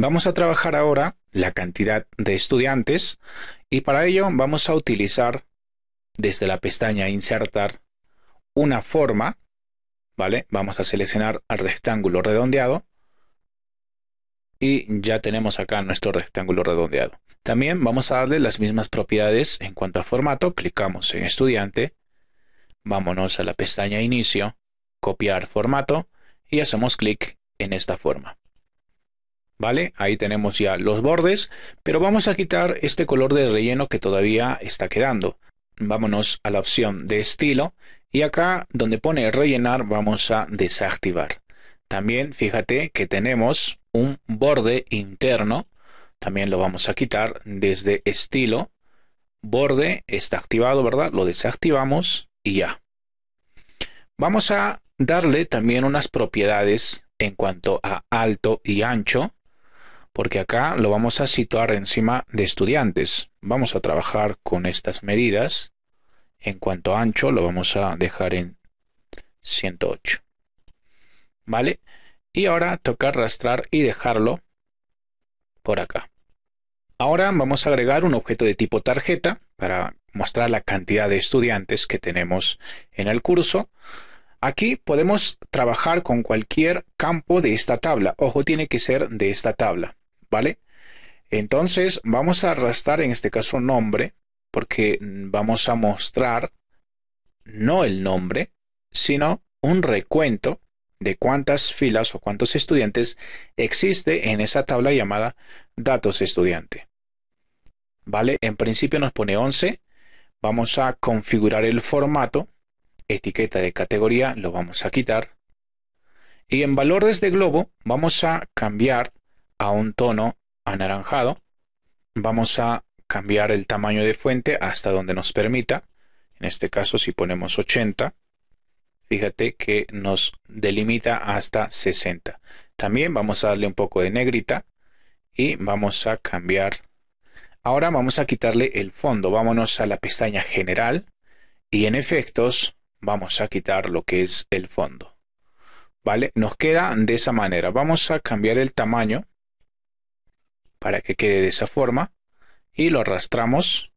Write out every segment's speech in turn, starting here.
Vamos a trabajar ahora la cantidad de estudiantes y para ello vamos a utilizar desde la pestaña insertar una forma, ¿vale? Vamos a seleccionar el rectángulo redondeado y ya tenemos acá nuestro rectángulo redondeado. También vamos a darle las mismas propiedades en cuanto a formato, clicamos en estudiante, vámonos a la pestaña inicio, copiar formato y hacemos clic en esta forma. ¿Vale? Ahí tenemos ya los bordes, pero vamos a quitar este color de relleno que todavía está quedando. Vámonos a la opción de estilo y acá donde pone rellenar vamos a desactivar. También fíjate que tenemos un borde interno, también lo vamos a quitar desde estilo, borde está activado, ¿verdad? Lo desactivamos y ya. Vamos a darle también unas propiedades en cuanto a alto y ancho porque acá lo vamos a situar encima de estudiantes. Vamos a trabajar con estas medidas. En cuanto a ancho, lo vamos a dejar en 108. ¿Vale? Y ahora toca arrastrar y dejarlo por acá. Ahora vamos a agregar un objeto de tipo tarjeta para mostrar la cantidad de estudiantes que tenemos en el curso. Aquí podemos trabajar con cualquier campo de esta tabla. Ojo, tiene que ser de esta tabla. ¿vale? Entonces vamos a arrastrar en este caso nombre, porque mm, vamos a mostrar no el nombre, sino un recuento de cuántas filas o cuántos estudiantes existe en esa tabla llamada datos estudiante. ¿Vale? En principio nos pone 11. Vamos a configurar el formato. Etiqueta de categoría lo vamos a quitar. Y en valores de este globo vamos a cambiar a un tono anaranjado. Vamos a cambiar el tamaño de fuente hasta donde nos permita. En este caso, si ponemos 80, fíjate que nos delimita hasta 60. También vamos a darle un poco de negrita y vamos a cambiar. Ahora vamos a quitarle el fondo. Vámonos a la pestaña general y en efectos vamos a quitar lo que es el fondo. ¿Vale? Nos queda de esa manera. Vamos a cambiar el tamaño para que quede de esa forma y lo arrastramos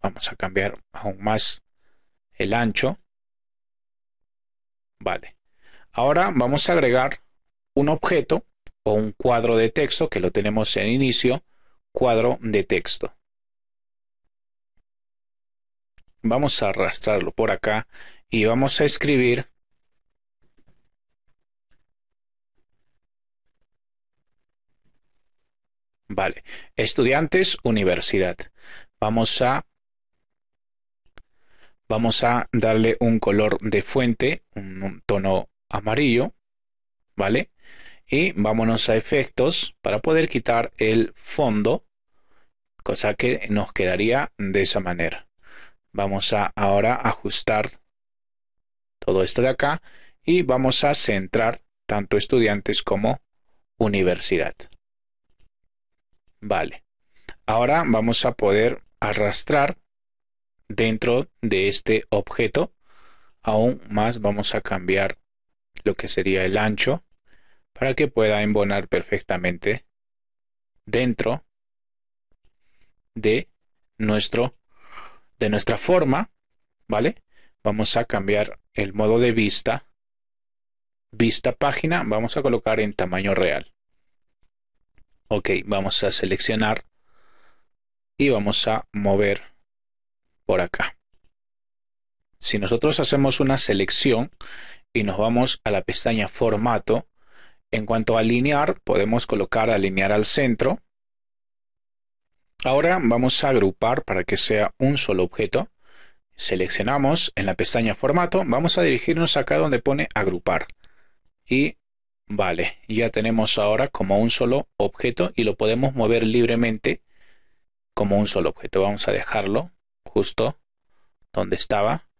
vamos a cambiar aún más el ancho vale ahora vamos a agregar un objeto o un cuadro de texto que lo tenemos en inicio cuadro de texto vamos a arrastrarlo por acá y vamos a escribir Vale. Estudiantes, universidad. Vamos a vamos a darle un color de fuente, un tono amarillo, ¿vale? Y vámonos a efectos para poder quitar el fondo, cosa que nos quedaría de esa manera. Vamos a ahora ajustar todo esto de acá y vamos a centrar tanto estudiantes como universidad. Vale. Ahora vamos a poder arrastrar dentro de este objeto. Aún más vamos a cambiar lo que sería el ancho para que pueda embonar perfectamente dentro de nuestro de nuestra forma, ¿vale? Vamos a cambiar el modo de vista vista página, vamos a colocar en tamaño real. Ok, vamos a seleccionar y vamos a mover por acá. Si nosotros hacemos una selección y nos vamos a la pestaña formato, en cuanto a alinear, podemos colocar alinear al centro. Ahora vamos a agrupar para que sea un solo objeto. Seleccionamos en la pestaña formato, vamos a dirigirnos acá donde pone agrupar y Vale, ya tenemos ahora como un solo objeto y lo podemos mover libremente como un solo objeto. Vamos a dejarlo justo donde estaba.